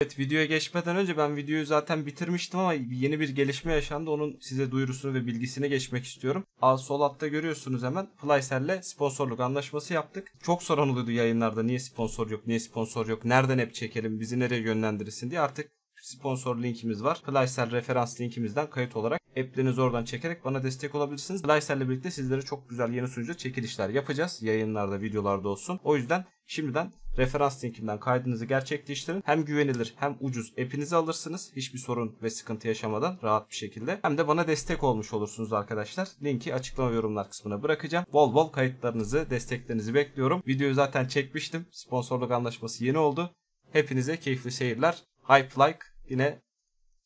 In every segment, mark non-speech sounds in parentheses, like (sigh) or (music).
Evet videoya geçmeden önce ben videoyu zaten bitirmiştim ama yeni bir gelişme yaşandı. Onun size duyurusunu ve bilgisini geçmek istiyorum. Al sol altta görüyorsunuz hemen Flyserle sponsorluk anlaşması yaptık. Çok soran oluyordu yayınlarda niye sponsor yok, niye sponsor yok, nereden app çekelim, bizi nereye yönlendirirsin diye artık sponsor linkimiz var. Flyser referans linkimizden kayıt olarak app'lerinizi oradan çekerek bana destek olabilirsiniz. Flyserle birlikte sizlere çok güzel yeni sunucu çekilişler yapacağız. Yayınlarda, videolarda olsun. O yüzden şimdiden referans linkimden kaydınızı gerçekleştirin. Hem güvenilir hem ucuz app'inizi alırsınız. Hiçbir sorun ve sıkıntı yaşamadan rahat bir şekilde. Hem de bana destek olmuş olursunuz arkadaşlar. Linki açıklama yorumlar kısmına bırakacağım. Bol bol kayıtlarınızı, desteklerinizi bekliyorum. Videoyu zaten çekmiştim. Sponsorluk anlaşması yeni oldu. Hepinize keyifli seyirler. Hype like yine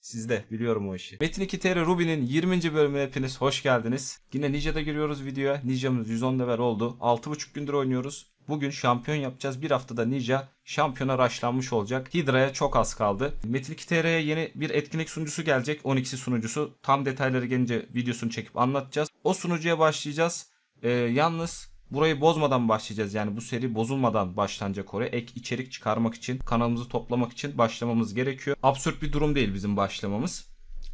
Sizde biliyorum o işi. Metin 2 TR Ruby'nin 20. bölümüne hepiniz hoş geldiniz. Yine Ninja'da giriyoruz videoya. Ninja'mız 110 level oldu. 6,5 gündür oynuyoruz. Bugün şampiyon yapacağız. Bir haftada Ninja şampiyona raşlanmış olacak. Hydra'ya çok az kaldı. Metin 2 TR'ye yeni bir etkinlik sunucusu gelecek. 12'si sunucusu. Tam detayları gelince videosunu çekip anlatacağız. O sunucuya başlayacağız. Ee, yalnız Burayı bozmadan başlayacağız. Yani bu seri bozulmadan başlanacak oraya. Ek içerik çıkarmak için, kanalımızı toplamak için başlamamız gerekiyor. Absürt bir durum değil bizim başlamamız.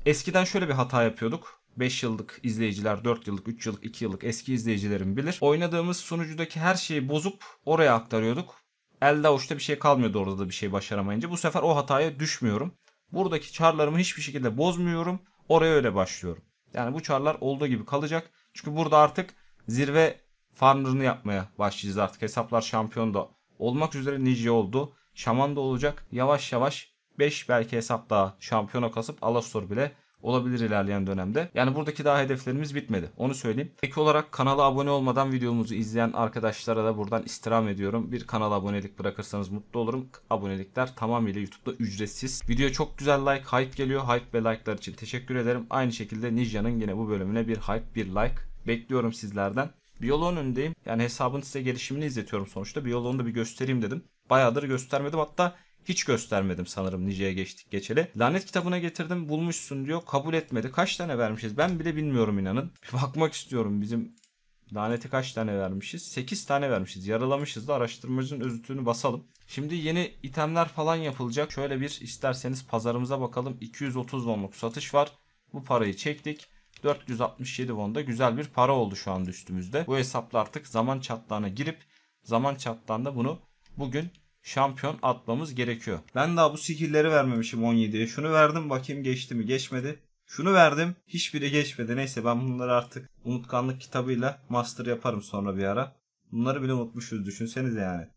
Eskiden şöyle bir hata yapıyorduk. 5 yıllık izleyiciler, 4 yıllık, 3 yıllık, 2 yıllık eski izleyicilerim bilir. Oynadığımız sunucudaki her şeyi bozup oraya aktarıyorduk. Elde avuçta bir şey kalmıyordu orada da bir şey başaramayınca. Bu sefer o hataya düşmüyorum. Buradaki çarlarımı hiçbir şekilde bozmuyorum. Oraya öyle başlıyorum. Yani bu çarlar olduğu gibi kalacak. Çünkü burada artık zirve farmlarını yapmaya başlayacağız artık. Hesaplar şampiyon da olmak üzere Nice oldu. Şaman da olacak. Yavaş yavaş 5 belki hesap daha şampiyona kasıp Alastor bile olabilir ilerleyen dönemde. Yani buradaki daha hedeflerimiz bitmedi. Onu söyleyeyim. Ek olarak kanala abone olmadan videomuzu izleyen arkadaşlara da buradan istirham ediyorum. Bir kanala abonelik bırakırsanız mutlu olurum. Abonelikler tamamıyla YouTube'da ücretsiz. Video çok güzel like, hype geliyor. Hype ve like'lar için teşekkür ederim. Aynı şekilde Ninja'nın yine bu bölümüne bir hype, bir like bekliyorum sizlerden. Biyoloğun önündeyim. Yani hesabın size gelişimini izletiyorum sonuçta. Biyoloğunu da bir göstereyim dedim. Bayağıdır göstermedim. Hatta hiç göstermedim sanırım Nice'ye geçtik geçeli. Lanet kitabına getirdim bulmuşsun diyor. Kabul etmedi. Kaç tane vermişiz ben bile bilmiyorum inanın. Bir bakmak istiyorum bizim Laneti kaç tane vermişiz? 8 tane vermişiz. Yaralamışız da araştırmacının özütünü basalım. Şimdi yeni itemler falan yapılacak. Şöyle bir isterseniz pazarımıza bakalım. 230 wonluk satış var. Bu parayı çektik. 467 wonda güzel bir para oldu şu anda üstümüzde. Bu hesapla artık zaman çatlağına girip zaman çatlağında bunu bugün şampiyon atmamız gerekiyor. Ben daha bu skill'leri vermemişim 17'ye. Şunu verdim bakayım geçti mi geçmedi. Şunu verdim hiçbiri geçmedi. Neyse ben bunları artık unutkanlık kitabıyla master yaparım sonra bir ara. Bunları bile unutmuşuz düşünsenize yani.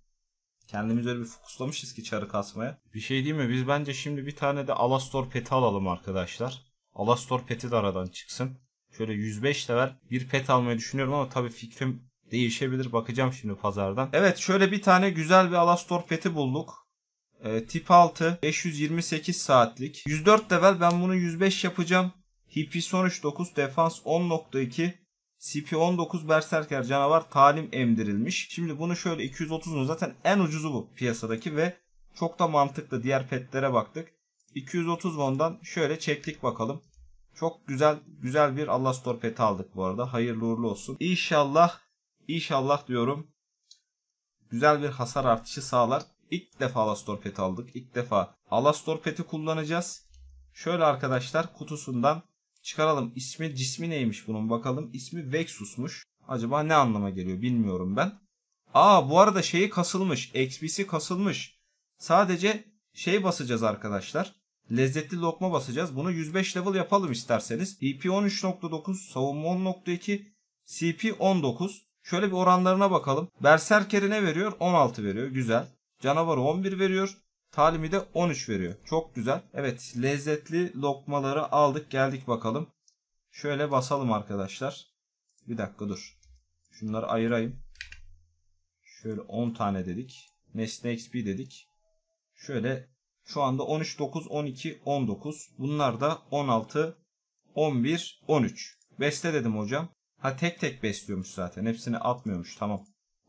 Kendimiz öyle bir fokuslamışız ki çarı kasmaya. Bir şey değil mi? Biz bence şimdi bir tane de Alastor peti alalım arkadaşlar. Alastor peti de aradan çıksın. Şöyle 105 level bir pet almayı düşünüyorum ama tabii fikrim Değişebilir. Bakacağım şimdi pazardan. Evet şöyle bir tane güzel bir Alastor peti bulduk. E, tip 6 528 saatlik. 104 level ben bunu 105 yapacağım. HP sonuç 9 defans 10.2 CP19 Berserker canavar talim emdirilmiş. Şimdi bunu şöyle 230'un zaten en ucuzu bu piyasadaki ve çok da mantıklı diğer petlere baktık. 230 won'dan şöyle çektik bakalım. Çok güzel güzel bir Allah Store peti aldık bu arada. Hayırlı uğurlu olsun. İnşallah İnşallah diyorum güzel bir hasar artışı sağlar. İlk defa Alastor Pet aldık. İlk defa Alastor Pet'i kullanacağız. Şöyle arkadaşlar kutusundan çıkaralım. İsmi cismi neymiş bunun bakalım. İsmi Vexus'muş. Acaba ne anlama geliyor bilmiyorum ben. Aa bu arada şeyi kasılmış. XP'si kasılmış. Sadece şey basacağız arkadaşlar. Lezzetli lokma basacağız. Bunu 105 level yapalım isterseniz. EP 13.9, savunma 10.2, CP 19. Şöyle bir oranlarına bakalım. Berserker'i ne veriyor? 16 veriyor. Güzel. Canavarı 11 veriyor. Talimi de 13 veriyor. Çok güzel. Evet lezzetli lokmaları aldık geldik bakalım. Şöyle basalım arkadaşlar. Bir dakika dur. Şunları ayırayım. Şöyle 10 tane dedik. Nesne XP dedik. Şöyle şu anda 13, 9, 12, 19. Bunlar da 16, 11, 13. Beste dedim hocam. Ha tek tek besliyormuş zaten. Hepsini atmıyormuş. Tamam.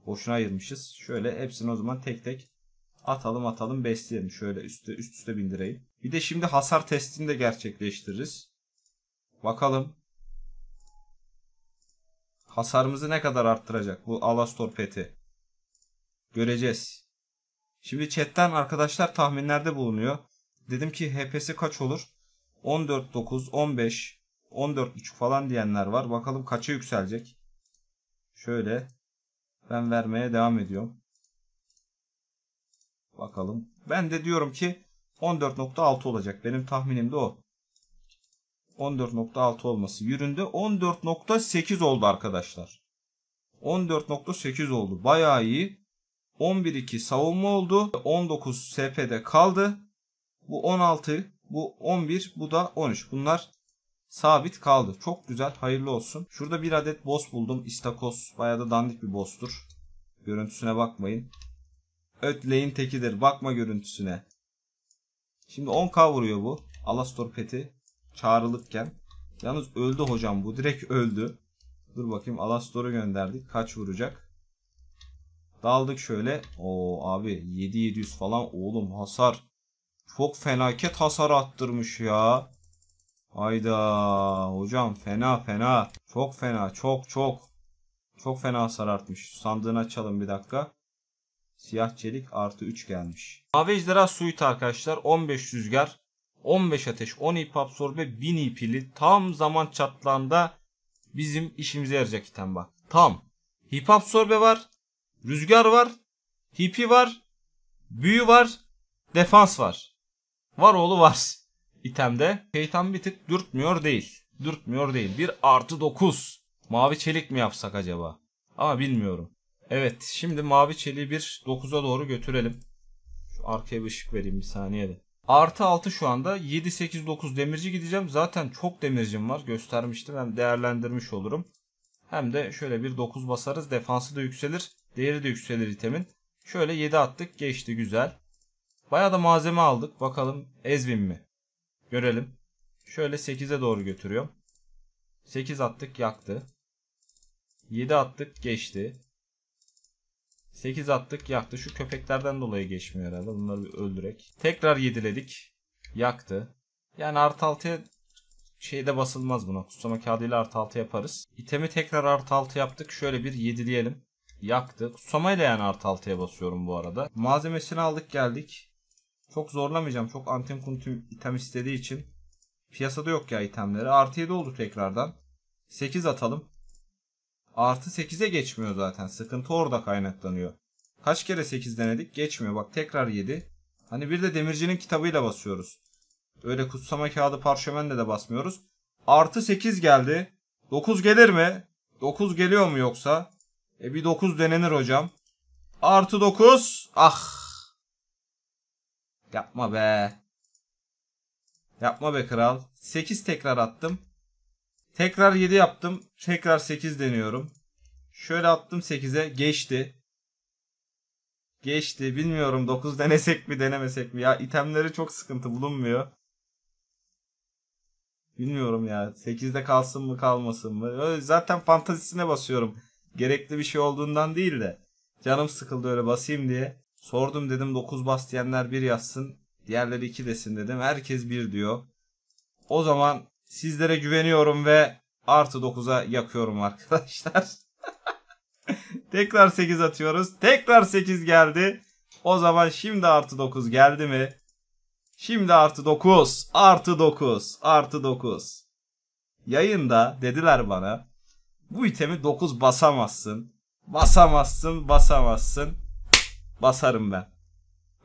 Boşuna ayırmışız. Şöyle hepsini o zaman tek tek atalım atalım besleyelim. Şöyle üstte üst üste bindireyim. Bir de şimdi hasar testini de gerçekleştiririz. Bakalım. Hasarımızı ne kadar arttıracak bu Alastor peti? Göreceğiz. Şimdi chatten arkadaşlar tahminlerde bulunuyor. Dedim ki HP'si kaç olur? 14, 9, 15, 14.5 falan diyenler var. Bakalım kaça yükselecek. Şöyle ben vermeye devam ediyorum. Bakalım. Ben de diyorum ki 14.6 olacak. Benim tahminim de o. 14.6 olması yüründe 14.8 oldu arkadaşlar. 14.8 oldu. Bayağı iyi. 11.2 savunma oldu. 19 SP'de kaldı. Bu 16, bu 11, bu da 13. Bunlar sabit kaldı. Çok güzel. Hayırlı olsun. Şurada bir adet boss buldum. İstakoz. Bayağı da dandik bir boss'tur. Görüntüsüne bakmayın. Ötleyin tekidir. Bakma görüntüsüne. Şimdi 10k vuruyor bu. Alastor peti çağrılıkken. Yalnız öldü hocam bu. Direkt öldü. Dur bakayım Alastor'u gönderdik. Kaç vuracak? Daldık şöyle. O abi 7700 falan oğlum hasar. Çok felaket hasar attırmış ya. Hayda hocam fena fena. Çok fena çok çok. Çok fena sarartmış Sandığını açalım bir dakika. Siyah çelik artı 3 gelmiş. Mavi ejderha suit arkadaşlar. 15 rüzgar, 15 ateş, 10 ip absorbe, 1000 ipili. Tam zaman çatlağında bizim işimize yarayacak item bak. Tam. Hip absorbe var. Rüzgar var. Hipi var. Büyü var. Defans var. Var oğlu var itemde şeytan bir tık dürtmüyor değil. Dürtmüyor değil. Bir artı dokuz. Mavi çelik mi yapsak acaba? Ama bilmiyorum. Evet şimdi mavi çeliği bir dokuza doğru götürelim. Şu arkaya bir ışık vereyim bir saniyede. Artı 6 şu anda 7, 8, 9 demirci gideceğim. Zaten çok demircim var. Göstermiştim. Hem değerlendirmiş olurum. Hem de şöyle bir 9 basarız. Defansı da yükselir. Değeri de yükselir itemin. Şöyle 7 attık. Geçti güzel. Baya da malzeme aldık. Bakalım Ezvin mi? Görelim. Şöyle 8'e doğru götürüyorum. 8 attık yaktı. 7 attık geçti. 8 attık yaktı. Şu köpeklerden dolayı geçmiyor herhalde. Bunları bir öldürek. Tekrar yediledik. Yaktı. Yani artı 6'ya şeyde basılmaz buna. Kutsama kağıdıyla artı 6 yaparız. İtemi tekrar artı 6 yaptık. Şöyle bir 7 diyelim. Yaktı. Kutsama ile yani artı 6'ya basıyorum bu arada. Malzemesini aldık geldik. Çok zorlamayacağım. Çok anten kuntum item istediği için. Piyasada yok ya itemleri. Artı 7 oldu tekrardan. 8 atalım. Artı 8'e geçmiyor zaten. Sıkıntı orada kaynaklanıyor. Kaç kere 8 denedik? Geçmiyor. Bak tekrar 7. Hani bir de demircinin kitabıyla basıyoruz. Öyle kutsama kağıdı parşömenle de basmıyoruz. Artı 8 geldi. 9 gelir mi? 9 geliyor mu yoksa? E bir 9 denenir hocam. Artı 9. Ah Yapma be. Yapma be kral. 8 tekrar attım. Tekrar 7 yaptım. Tekrar 8 deniyorum. Şöyle attım 8'e. Geçti. Geçti. Bilmiyorum 9 (laughs) denesek mi denemesek mi. Ya itemleri çok sıkıntı bulunmuyor. Bilmiyorum ya. 8'de kalsın mı kalmasın mı. Zaten fantazisine basıyorum. Gerekli bir şey olduğundan değil de. Canım sıkıldı öyle basayım diye. Sordum dedim 9 bas diyenler 1 yazsın. Diğerleri 2 desin dedim. Herkes 1 diyor. O zaman sizlere güveniyorum ve artı 9'a yakıyorum arkadaşlar. (laughs) Tekrar 8 atıyoruz. Tekrar 8 geldi. O zaman şimdi artı 9 geldi mi? Şimdi artı 9. Artı 9. Artı 9. Yayında dediler bana. Bu itemi 9 basamazsın. Basamazsın. Basamazsın. Basarım ben.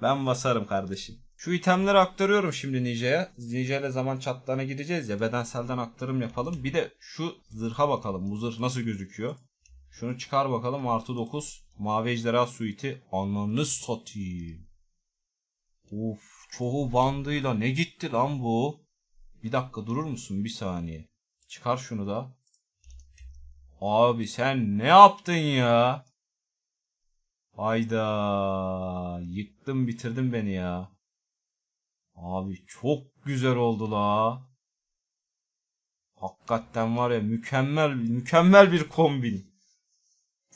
Ben basarım kardeşim. Şu itemleri aktarıyorum şimdi Nice'ye. Nice'yle zaman çatlarına gideceğiz ya bedenselden aktarım yapalım. Bir de şu zırha bakalım. Bu zırh nasıl gözüküyor? Şunu çıkar bakalım. Artı 9. Mavi ejderha suiti. Ananı satayım. Of çoğu bandıyla ne gitti lan bu? Bir dakika durur musun? Bir saniye. Çıkar şunu da. Abi sen ne yaptın ya? Hayda. Yıktın bitirdin beni ya. Abi çok güzel oldu la. Hakikaten var ya mükemmel mükemmel bir kombin.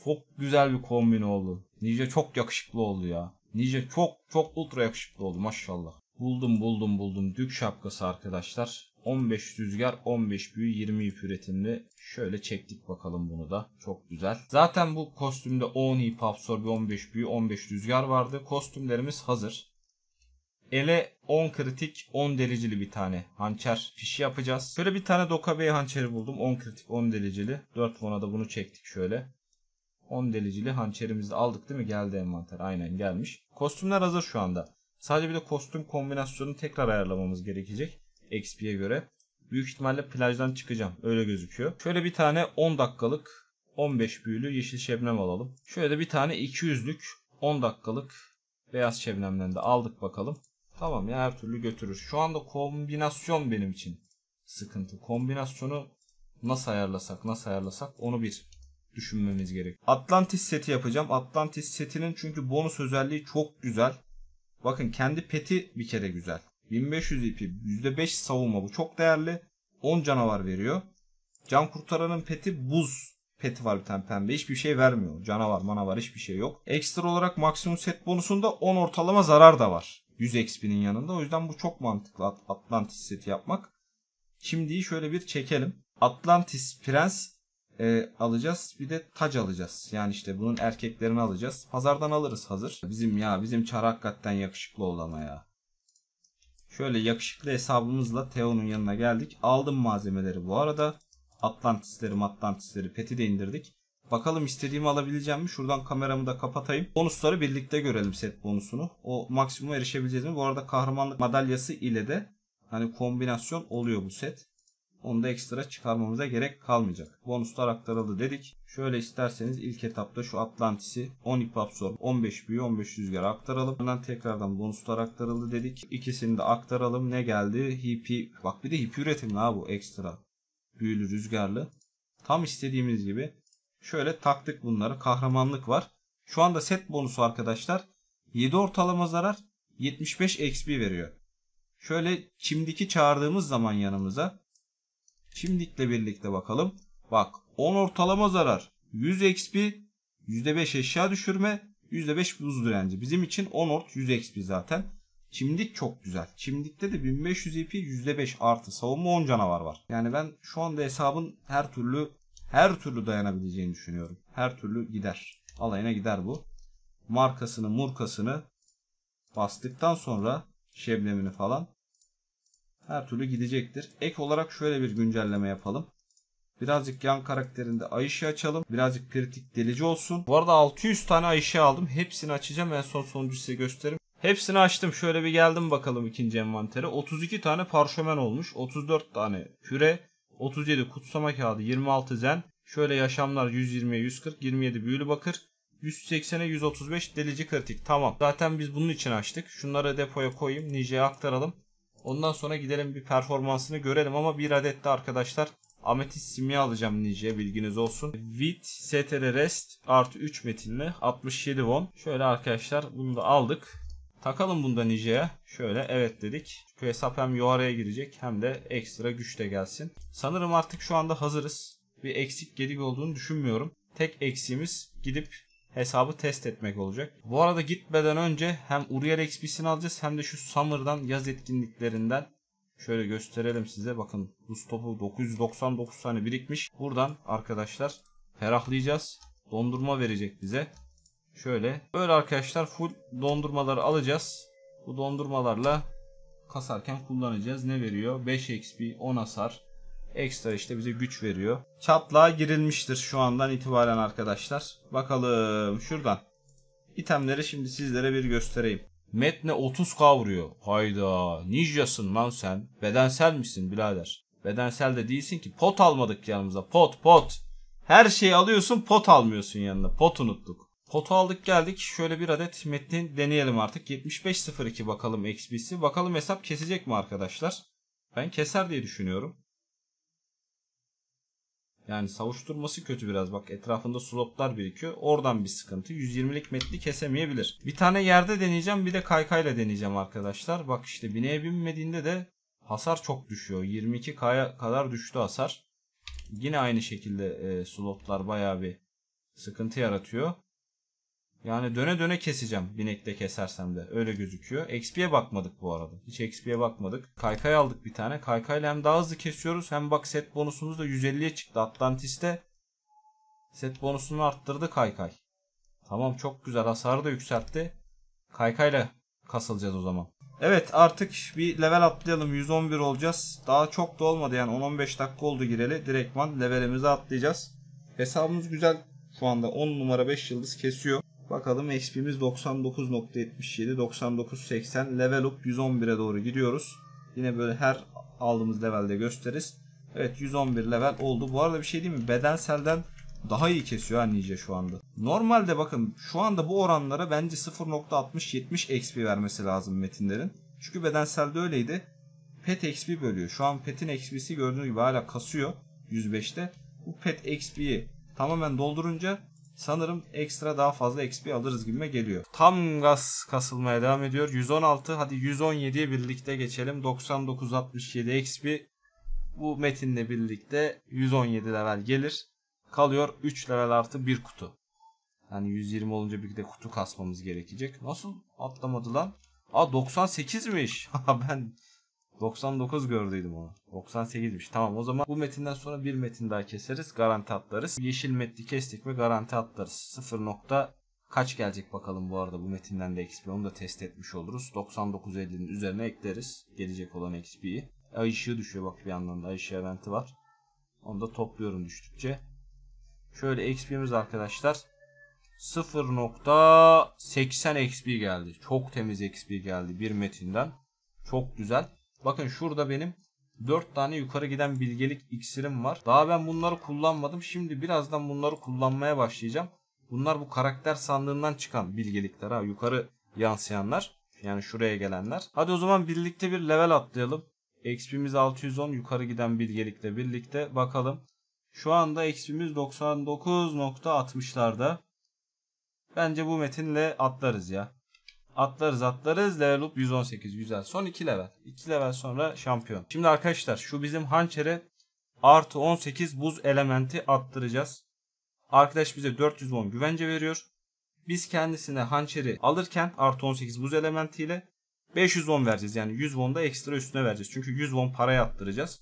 Çok güzel bir kombin oldu. Nice çok yakışıklı oldu ya. Nice çok çok ultra yakışıklı oldu maşallah. Buldum buldum buldum. Dük şapkası arkadaşlar. 15 rüzgar 15 büyü 20 ip üretimli. Şöyle çektik bakalım bunu da. Çok güzel. Zaten bu kostümde 10 ip absorbi, 15 büyü 15 rüzgar vardı. Kostümlerimiz hazır. Ele 10 kritik 10 delicili bir tane hançer fişi yapacağız. Şöyle bir tane Dokabey hançeri buldum. 10 kritik 10 delicili. 4 vona da bunu çektik şöyle. 10 delicili hançerimizi aldık değil mi? Geldi envanter. Aynen gelmiş. Kostümler hazır şu anda. Sadece bir de kostüm kombinasyonunu tekrar ayarlamamız gerekecek. XP'ye göre. Büyük ihtimalle plajdan çıkacağım. Öyle gözüküyor. Şöyle bir tane 10 dakikalık 15 büyülü yeşil şebnem alalım. Şöyle de bir tane 200'lük 10 dakikalık beyaz şebnemden de aldık bakalım. Tamam ya her türlü götürür. Şu anda kombinasyon benim için sıkıntı. Kombinasyonu nasıl ayarlasak nasıl ayarlasak onu bir düşünmemiz gerek. Atlantis seti yapacağım. Atlantis setinin çünkü bonus özelliği çok güzel. Bakın kendi peti bir kere güzel. 1500 ipi %5 savunma bu çok değerli. 10 canavar veriyor. Can kurtaranın peti buz peti var bir tane pembe. Hiçbir şey vermiyor. Canavar manavar hiçbir şey yok. Ekstra olarak maksimum set bonusunda 10 ortalama zarar da var. 100 XP'nin yanında. O yüzden bu çok mantıklı Atlantis seti yapmak. Şimdi şöyle bir çekelim. Atlantis Prens e, alacağız. Bir de tac alacağız. Yani işte bunun erkeklerini alacağız. Pazardan alırız hazır. Bizim ya bizim çar hakikaten yakışıklı olana ya. Şöyle yakışıklı hesabımızla Theo'nun yanına geldik. Aldım malzemeleri bu arada. Atlantisleri Atlantisleri peti de indirdik. Bakalım istediğimi alabileceğim mi? Şuradan kameramı da kapatayım. Bonusları birlikte görelim set bonusunu. O maksimuma erişebileceğiz mi? Bu arada kahramanlık madalyası ile de hani kombinasyon oluyor bu set. Onu da ekstra çıkarmamıza gerek kalmayacak. Bonuslar aktarıldı dedik. Şöyle isterseniz ilk etapta şu Atlantis'i 10 ip absorb 15 büyü 15 rüzgar aktaralım. Ondan tekrardan bonuslar aktarıldı dedik. İkisini de aktaralım. Ne geldi? Hipi. Bak bir de hipi üretimli ha bu ekstra. Büyülü rüzgarlı. Tam istediğimiz gibi. Şöyle taktık bunları. Kahramanlık var. Şu anda set bonusu arkadaşlar. 7 ortalama zarar 75 XP veriyor. Şöyle çimdiki çağırdığımız zaman yanımıza Şimdilikle birlikte bakalım. Bak 10 ortalama zarar. 100 XP, %5 eşya düşürme, %5 buz direnci. Bizim için 10 ort 100 XP zaten. Çimdik çok güzel. Çimdikte de 1500 EP %5 artı savunma 10 canavar var. Yani ben şu anda hesabın her türlü her türlü dayanabileceğini düşünüyorum. Her türlü gider. Alayına gider bu. Markasını murkasını bastıktan sonra şeblemini falan her türlü gidecektir. Ek olarak şöyle bir güncelleme yapalım. Birazcık yan karakterinde Ayşe açalım. Birazcık kritik delici olsun. Bu arada 600 tane Ayşe aldım. Hepsini açacağım. En son sonucu size gösteririm. Hepsini açtım. Şöyle bir geldim bakalım ikinci envantere. 32 tane parşömen olmuş. 34 tane küre. 37 kutsama kağıdı. 26 zen. Şöyle yaşamlar 120'ye 140. 27 büyülü bakır. 180'e 135 delici kritik. Tamam. Zaten biz bunun için açtık. Şunları depoya koyayım. Nice'ye aktaralım. Ondan sonra gidelim bir performansını görelim ama bir adet de arkadaşlar Ametist simya alacağım nice bilginiz olsun. Wit STR Rest artı 3 metinli 67 won. Şöyle arkadaşlar bunu da aldık. Takalım bunda Nice'ye. Şöyle evet dedik. Çünkü hesap hem yuaraya girecek hem de ekstra güç de gelsin. Sanırım artık şu anda hazırız. Bir eksik gedik olduğunu düşünmüyorum. Tek eksiğimiz gidip hesabı test etmek olacak. Bu arada gitmeden önce hem Uriel XP'sini alacağız hem de şu Summer'dan yaz etkinliklerinden şöyle gösterelim size. Bakın buz topu 999 tane birikmiş. Buradan arkadaşlar ferahlayacağız. Dondurma verecek bize. Şöyle böyle arkadaşlar full dondurmaları alacağız. Bu dondurmalarla kasarken kullanacağız. Ne veriyor? 5 XP, 10 hasar, Ekstra işte bize güç veriyor. Çatlağa girilmiştir şu andan itibaren arkadaşlar. Bakalım şuradan. İtemleri şimdi sizlere bir göstereyim. Metne 30 kavruyor. Hayda. Ninjasın lan sen. Bedensel misin birader? Bedensel de değilsin ki. Pot almadık yanımıza. Pot pot. Her şeyi alıyorsun pot almıyorsun yanında Pot unuttuk. Potu aldık geldik. Şöyle bir adet metni deneyelim artık. 75.02 bakalım XP'si. Bakalım hesap kesecek mi arkadaşlar? Ben keser diye düşünüyorum. Yani savuşturması kötü biraz. Bak etrafında slotlar birikiyor. Oradan bir sıkıntı. 120'lik metli kesemeyebilir. Bir tane yerde deneyeceğim. Bir de kaykayla deneyeceğim arkadaşlar. Bak işte bineğe binmediğinde de hasar çok düşüyor. 22 kaya kadar düştü hasar. Yine aynı şekilde e, slotlar bayağı bir sıkıntı yaratıyor. Yani döne döne keseceğim binekte kesersem de. Öyle gözüküyor. XP'ye bakmadık bu arada. Hiç XP'ye bakmadık. Kaykay aldık bir tane. Kaykayla hem daha hızlı kesiyoruz hem bak set bonusumuz da 150'ye çıktı. Atlantis'te set bonusunu arttırdı Kaykay. Tamam çok güzel hasarı da yükseltti. Kaykayla kasılacağız o zaman. Evet artık bir level atlayalım. 111 olacağız. Daha çok da olmadı yani 10-15 dakika oldu gireli. Direktman levelimizi atlayacağız. Hesabımız güzel şu anda 10 numara 5 yıldız kesiyor. Bakalım XP'miz 99.77, 99.80, level up 111'e doğru gidiyoruz. Yine böyle her aldığımız levelde gösteririz. Evet 111 level oldu. Bu arada bir şey değil mi? Bedenselden daha iyi kesiyor anice şu anda. Normalde bakın şu anda bu oranlara bence 0.60-70 XP vermesi lazım metinlerin. Çünkü bedenselde öyleydi. Pet XP bölüyor. Şu an Pet'in XP'si gördüğünüz gibi hala kasıyor 105'te. Bu Pet XP'yi tamamen doldurunca sanırım ekstra daha fazla XP alırız gibime geliyor. Tam gaz kasılmaya devam ediyor. 116 hadi 117'ye birlikte geçelim. 99 67 XP bu metinle birlikte 117 level gelir. Kalıyor 3 level artı 1 kutu. Yani 120 olunca bir de kutu kasmamız gerekecek. Nasıl atlamadı lan? Aa 98'miş. (laughs) ben 99 gördüydüm onu. 98'miş. Tamam o zaman bu metinden sonra bir metin daha keseriz. Garanti atlarız. Yeşil metni kestik ve garanti atlarız. 0. Kaç gelecek bakalım bu arada bu metinden de XP onu da test etmiş oluruz. 99.50'nin üzerine ekleriz gelecek olan XP'yi. Ay düşüyor bak bir yandan da ay ışığı eventi var. Onu da topluyorum düştükçe. Şöyle XP'miz arkadaşlar 0.80 XP geldi. Çok temiz XP geldi bir metinden. Çok güzel. Bakın şurada benim 4 tane yukarı giden bilgelik iksirim var. Daha ben bunları kullanmadım. Şimdi birazdan bunları kullanmaya başlayacağım. Bunlar bu karakter sandığından çıkan bilgelikler ha yukarı yansıyanlar. Yani şuraya gelenler. Hadi o zaman birlikte bir level atlayalım. XP'miz 610 yukarı giden bilgelikle birlikte bakalım. Şu anda XP'miz 99.60'larda. Bence bu metinle atlarız ya. Atlarız atlarız. Level up 118. Güzel. Son 2 level. 2 level sonra şampiyon. Şimdi arkadaşlar şu bizim hançere artı 18 buz elementi attıracağız. Arkadaş bize 410 güvence veriyor. Biz kendisine hançeri alırken artı 18 buz elementiyle 510 vereceğiz. Yani 100 won da ekstra üstüne vereceğiz. Çünkü 100 won paraya attıracağız.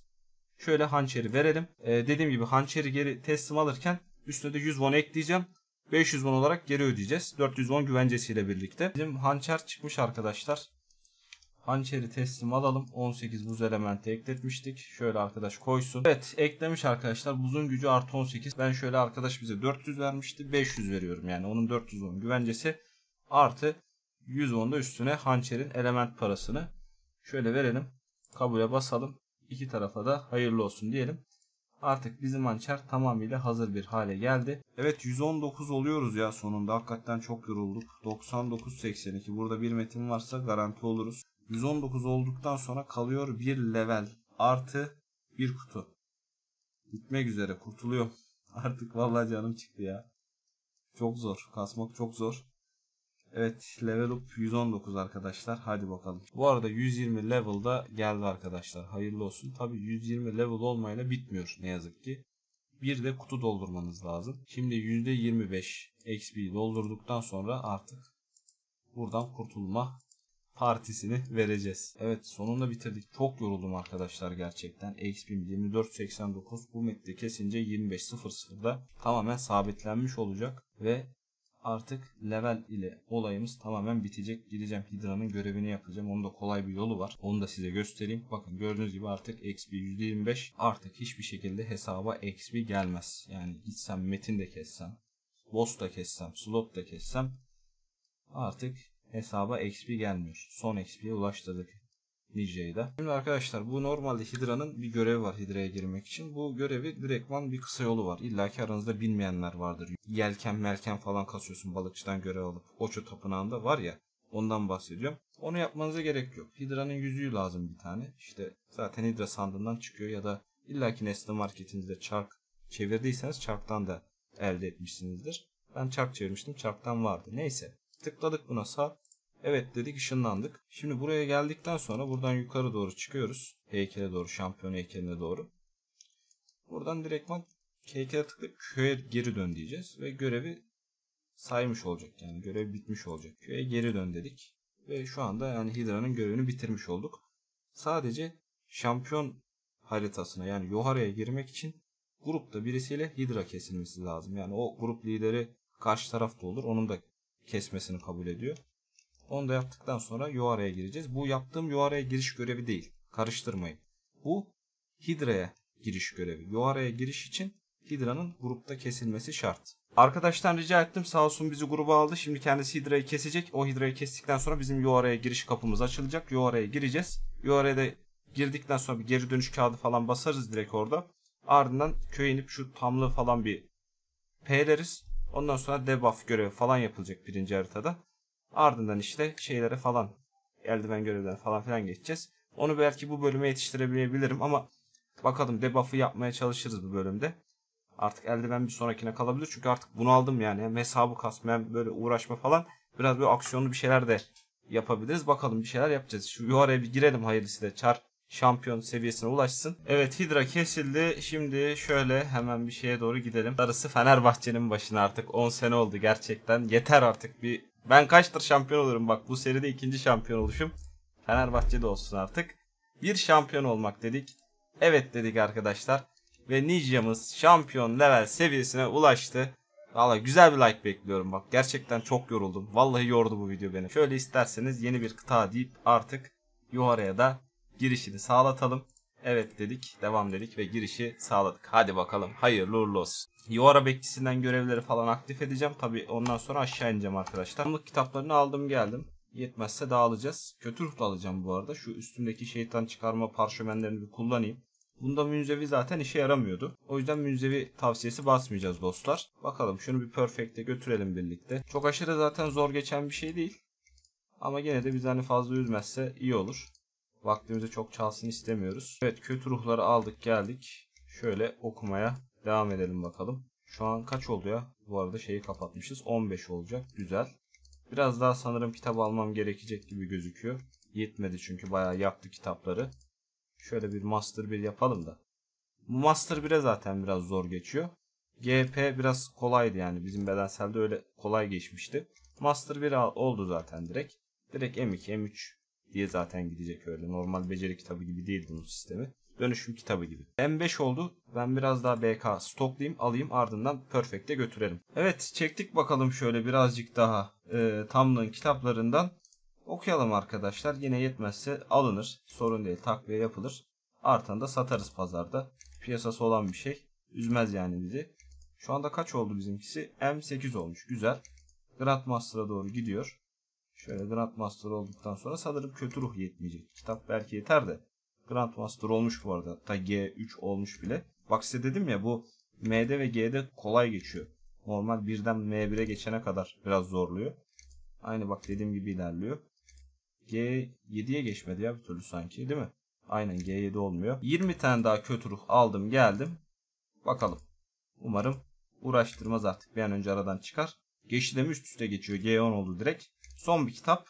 Şöyle hançeri verelim. Ee, dediğim gibi hançeri geri teslim alırken üstüne de 100 won ekleyeceğim. 500 olarak geri ödeyeceğiz. 400 güvencesiyle birlikte. Bizim hançer çıkmış arkadaşlar. Hançeri teslim alalım. 18 buz elementi ekletmiştik. Şöyle arkadaş koysun. Evet eklemiş arkadaşlar. Buzun gücü artı 18. Ben şöyle arkadaş bize 400 vermişti. 500 veriyorum yani. Onun 400 güvencesi artı 100 da üstüne hançerin element parasını şöyle verelim. Kabule basalım. İki tarafa da hayırlı olsun diyelim. Artık bizim ançer tamamıyla hazır bir hale geldi. Evet 119 oluyoruz ya sonunda. Hakikaten çok yorulduk. 99-82 burada bir metin varsa garanti oluruz. 119 olduktan sonra kalıyor bir level artı bir kutu. Gitmek üzere kurtuluyor. (laughs) Artık vallahi canım çıktı ya. Çok zor. Kasmak çok zor. Evet level up 119 arkadaşlar. Hadi bakalım. Bu arada 120 level da geldi arkadaşlar. Hayırlı olsun. Tabi 120 level olmayla bitmiyor ne yazık ki. Bir de kutu doldurmanız lazım. Şimdi %25 XP doldurduktan sonra artık buradan kurtulma partisini vereceğiz. Evet sonunda bitirdik. Çok yoruldum arkadaşlar gerçekten. XP 24.89 bu mette kesince 25.00'da tamamen sabitlenmiş olacak ve artık level ile olayımız tamamen bitecek. Gideceğim Hidra'nın görevini yapacağım. Onun da kolay bir yolu var. Onu da size göstereyim. Bakın gördüğünüz gibi artık XP %25 artık hiçbir şekilde hesaba XP gelmez. Yani gitsem metin de kessem, boss da kessem, slot da kessem artık hesaba XP gelmiyor. Son XP'ye ulaştırdık. DJ'de. Şimdi arkadaşlar bu normalde Hidra'nın bir görevi var Hidra'ya girmek için. Bu görevi direktman bir kısa yolu var. İlla ki aranızda bilmeyenler vardır. Yelken merken falan kasıyorsun balıkçıdan görev alıp. Oço tapınağında var ya ondan bahsediyorum. Onu yapmanıza gerek yok. Hidra'nın yüzüğü lazım bir tane. İşte zaten Hidra sandığından çıkıyor ya da illa ki Nesne marketinizde çark çevirdiyseniz çarktan da elde etmişsinizdir. Ben çark çevirmiştim çarktan vardı. Neyse tıkladık buna sağ. Evet dedik ışınlandık. Şimdi buraya geldikten sonra buradan yukarı doğru çıkıyoruz. Heykele doğru, şampiyon heykeline doğru. Buradan direktman heykele tıklayıp köye geri dön diyeceğiz. Ve görevi saymış olacak. Yani görev bitmiş olacak. Köye geri dön dedik. Ve şu anda yani Hydra'nın görevini bitirmiş olduk. Sadece şampiyon haritasına yani Yohara'ya girmek için grupta birisiyle Hydra kesilmesi lazım. Yani o grup lideri karşı tarafta olur. Onun da kesmesini kabul ediyor. Onu da yaptıktan sonra URL'ye gireceğiz. Bu yaptığım URL'ye giriş görevi değil. Karıştırmayın. Bu Hidra'ya giriş görevi. URL'ye giriş için Hidra'nın grupta kesilmesi şart. Arkadaştan rica ettim sağ olsun bizi gruba aldı. Şimdi kendisi Hidra'yı kesecek. O Hidra'yı kestikten sonra bizim URL'ye giriş kapımız açılacak. URL'ye gireceğiz. URL'de girdikten sonra bir geri dönüş kağıdı falan basarız direkt orada. Ardından köye inip şu tamlığı falan bir P'leriz. Ondan sonra debuff görevi falan yapılacak birinci haritada. Ardından işte şeylere falan eldiven görevler falan filan geçeceğiz. Onu belki bu bölüme yetiştiremeyebilirim ama bakalım debuff'ı yapmaya çalışırız bu bölümde. Artık eldiven bir sonrakine kalabilir. Çünkü artık bunu aldım yani. Hem hesabı kasma hem böyle uğraşma falan. Biraz böyle aksiyonlu bir şeyler de yapabiliriz. Bakalım bir şeyler yapacağız. Şu yukarıya bir girelim hayırlısıyla. Çar şampiyon seviyesine ulaşsın. Evet Hidra kesildi. Şimdi şöyle hemen bir şeye doğru gidelim. Darısı Fenerbahçe'nin başına artık 10 sene oldu gerçekten. Yeter artık bir ben kaçtır şampiyon olurum bak bu seride ikinci şampiyon oluşum. Fenerbahçe'de olsun artık. Bir şampiyon olmak dedik. Evet dedik arkadaşlar. Ve Ninja'mız şampiyon level seviyesine ulaştı. Valla güzel bir like bekliyorum bak. Gerçekten çok yoruldum. Vallahi yordu bu video beni. Şöyle isterseniz yeni bir kıta deyip artık yuharıya da girişini sağlatalım evet dedik, devam dedik ve girişi sağladık. Hadi bakalım hayırlı uğurlu olsun. Yuara bekçisinden görevleri falan aktif edeceğim. Tabi ondan sonra aşağı ineceğim arkadaşlar. Anlık kitaplarını aldım geldim. Yetmezse dağılacağız. Kötü ruhlu alacağım bu arada. Şu üstündeki şeytan çıkarma parşömenlerini bir kullanayım. Bunda münzevi zaten işe yaramıyordu. O yüzden münzevi tavsiyesi basmayacağız dostlar. Bakalım şunu bir perfect'e götürelim birlikte. Çok aşırı zaten zor geçen bir şey değil. Ama gene de bizi hani fazla üzmezse iyi olur. Vaktimizi çok çalsın istemiyoruz. Evet kötü ruhları aldık geldik. Şöyle okumaya devam edelim bakalım. Şu an kaç oldu ya? Bu arada şeyi kapatmışız. 15 olacak. Güzel. Biraz daha sanırım kitap almam gerekecek gibi gözüküyor. Yetmedi çünkü bayağı yaktı kitapları. Şöyle bir Master 1 yapalım da. Bu Master 1'e zaten biraz zor geçiyor. GP biraz kolaydı yani. Bizim bedenselde öyle kolay geçmişti. Master 1 oldu zaten direkt. Direkt M2, M3 diye zaten gidecek öyle. Normal beceri kitabı gibi değil bunun sistemi. Dönüşüm kitabı gibi. M5 oldu. Ben biraz daha BK stoklayayım alayım ardından Perfect'e götürelim. Evet çektik bakalım şöyle birazcık daha e, Tamlin kitaplarından. Okuyalım arkadaşlar. Yine yetmezse alınır. Sorun değil takviye yapılır. Artan da satarız pazarda. Piyasası olan bir şey. Üzmez yani bizi. Şu anda kaç oldu bizimkisi? M8 olmuş. Güzel. Grandmaster'a doğru gidiyor. Şöyle Grandmaster olduktan sonra sanırım kötü ruh yetmeyecek. Kitap belki yeter de. Grandmaster olmuş bu arada. Ta G3 olmuş bile. Bak size dedim ya bu M'de ve G'de kolay geçiyor. Normal birden M1'e geçene kadar biraz zorluyor. Aynı bak dediğim gibi ilerliyor. G7'ye geçmedi ya bir türlü sanki değil mi? Aynen G7 olmuyor. 20 tane daha kötü ruh aldım geldim. Bakalım. Umarım uğraştırmaz artık. Bir an önce aradan çıkar. Geçti de üst üste geçiyor. G10 oldu direkt. Son bir kitap.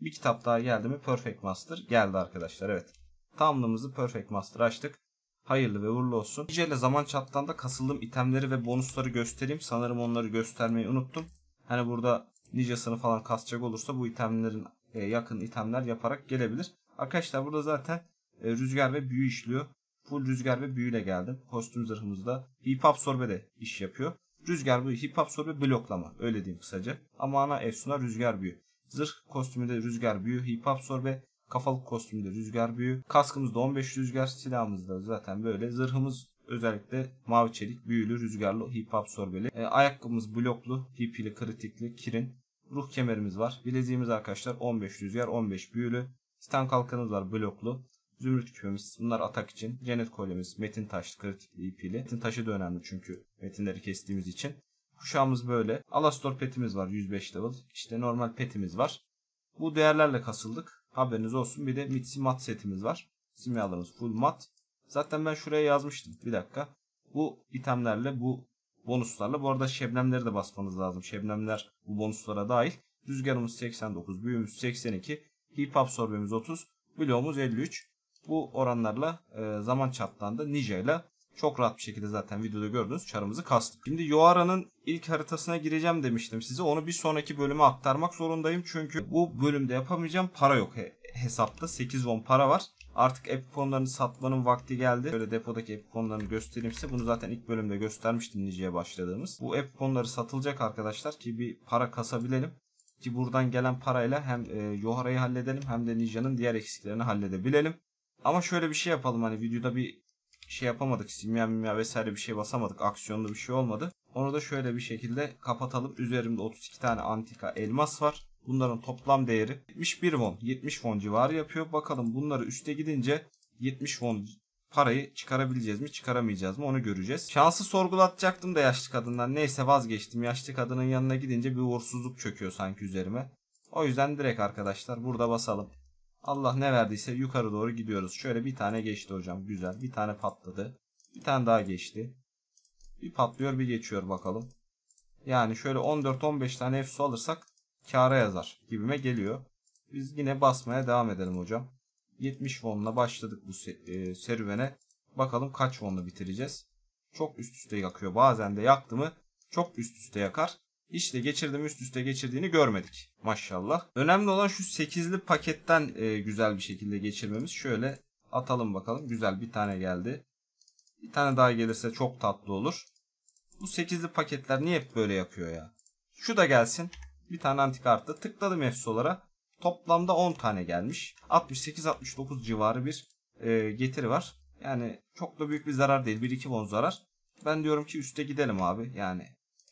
Bir kitap daha geldi mi? Perfect Master geldi arkadaşlar. Evet. Tamlımızı Perfect Master açtık. Hayırlı ve uğurlu olsun. Niceyle zaman çaptan da kasıldığım itemleri ve bonusları göstereyim. Sanırım onları göstermeyi unuttum. Hani burada nicasını falan kasacak olursa bu itemlerin e, yakın itemler yaparak gelebilir. Arkadaşlar burada zaten e, rüzgar ve büyü işliyor. Full rüzgar ve büyüyle geldim. Kostüm zırhımızda. Hip Hop Sorbe de iş yapıyor. Rüzgar büyü, hip hop soru bloklama. Öyle diyeyim kısaca. Ama ana efsuna rüzgar büyü. Zırh kostümünde rüzgar büyü, hip hop sorbe kafalık kostümünde rüzgar büyü. Kaskımızda 15 rüzgar, silahımızda zaten böyle. Zırhımız özellikle mavi çelik, büyülü, rüzgarlı, hip hop sorbeli. E, ayakkabımız bloklu, hipili, kritikli, kirin. Ruh kemerimiz var. Bileziğimiz arkadaşlar 15 rüzgar, 15 büyülü. Titan kalkanımız var bloklu. Zümrüt küpemiz. Bunlar atak için. Cennet kolyemiz. Metin taş. Kritik ipili. Metin taşı da önemli çünkü metinleri kestiğimiz için. Kuşağımız böyle. Alastor petimiz var 105 level. İşte normal petimiz var. Bu değerlerle kasıldık. Haberiniz olsun. Bir de mitsi mat setimiz var. Simyalarımız full mat. Zaten ben şuraya yazmıştım. Bir dakika. Bu itemlerle bu bonuslarla. Bu arada şebnemleri de basmanız lazım. Şebnemler bu bonuslara dahil. Rüzgarımız 89, büyümüz 82, hip absorbemiz 30, bloğumuz 53. Bu oranlarla e, zaman çatlandı. Nice ile çok rahat bir şekilde zaten videoda gördünüz çarımızı kastık. Şimdi Yoara'nın ilk haritasına gireceğim demiştim size. Onu bir sonraki bölüme aktarmak zorundayım. Çünkü bu bölümde yapamayacağım. Para yok hesapta. 8 won para var. Artık Epicon'larını satmanın vakti geldi. Böyle depodaki Epicon'larını göstereyim size. Bunu zaten ilk bölümde göstermiştim Nice'ye başladığımız. Bu Epicon'ları satılacak arkadaşlar ki bir para kasabilelim. Ki buradan gelen parayla hem e, halledelim hem de Ninja'nın diğer eksiklerini halledebilelim. Ama şöyle bir şey yapalım hani videoda bir şey yapamadık. Simya mimya vesaire bir şey basamadık. Aksiyonda bir şey olmadı. Onu da şöyle bir şekilde kapatalım. Üzerimde 32 tane antika elmas var. Bunların toplam değeri 71 won. 70 won civarı yapıyor. Bakalım bunları üste gidince 70 won parayı çıkarabileceğiz mi çıkaramayacağız mı onu göreceğiz. Şansı sorgulatacaktım da yaşlı kadından. Neyse vazgeçtim. Yaşlı kadının yanına gidince bir uğursuzluk çöküyor sanki üzerime. O yüzden direkt arkadaşlar burada basalım. Allah ne verdiyse yukarı doğru gidiyoruz. Şöyle bir tane geçti hocam. Güzel. Bir tane patladı. Bir tane daha geçti. Bir patlıyor bir geçiyor bakalım. Yani şöyle 14-15 tane EFSU alırsak kara yazar gibime geliyor. Biz yine basmaya devam edelim hocam. 70 fonla başladık bu e, serüvene. Bakalım kaç fonla bitireceğiz. Çok üst üste yakıyor. Bazen de yaktı mı çok üst üste yakar işte geçirdim üst üste geçirdiğini görmedik maşallah. Önemli olan şu 8'li paketten e, güzel bir şekilde geçirmemiz. Şöyle atalım bakalım. Güzel bir tane geldi. Bir tane daha gelirse çok tatlı olur. Bu 8'li paketler niye hep böyle yapıyor ya? Şu da gelsin. Bir tane antik arttı. Tıkladım efsolara. Toplamda 10 tane gelmiş. 68-69 civarı bir e, getiri var. Yani çok da büyük bir zarar değil. 1-2 bon zarar. Ben diyorum ki üste gidelim abi. Yani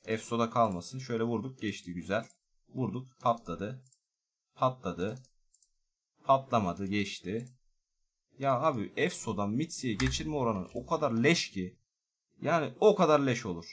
Efso'da kalmasın. Şöyle vurduk geçti güzel. Vurduk patladı. Patladı. Patlamadı geçti. Ya abi Efso'dan Mitsi'ye geçirme oranı o kadar leş ki. Yani o kadar leş olur.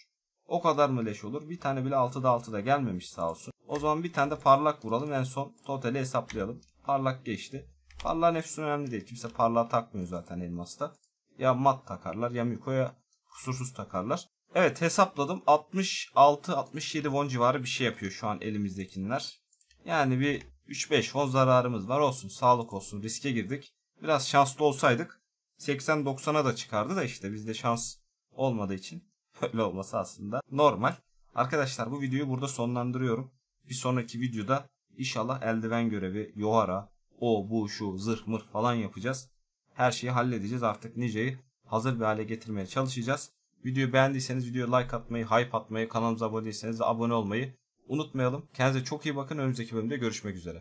O kadar mı leş olur? Bir tane bile 6'da 6'da gelmemiş sağ olsun. O zaman bir tane de parlak vuralım. En son totali hesaplayalım. Parlak geçti. Parlağın Efso'nun önemli değil. Kimse parlağı takmıyor zaten elmasta. Ya mat takarlar ya Miko'ya kusursuz takarlar. Evet hesapladım. 66-67 won civarı bir şey yapıyor şu an elimizdekiler. Yani bir 3-5 won zararımız var olsun. Sağlık olsun. Riske girdik. Biraz şanslı olsaydık 80-90'a da çıkardı da işte bizde şans olmadığı için böyle (laughs) olması aslında normal. Arkadaşlar bu videoyu burada sonlandırıyorum. Bir sonraki videoda inşallah eldiven görevi, yohara, o bu şu zırh mır falan yapacağız. Her şeyi halledeceğiz artık niceyi hazır bir hale getirmeye çalışacağız. Videoyu beğendiyseniz videoya like atmayı, hype atmayı, kanalımıza abone değilseniz de abone olmayı unutmayalım. Kendinize çok iyi bakın. Önümüzdeki bölümde görüşmek üzere.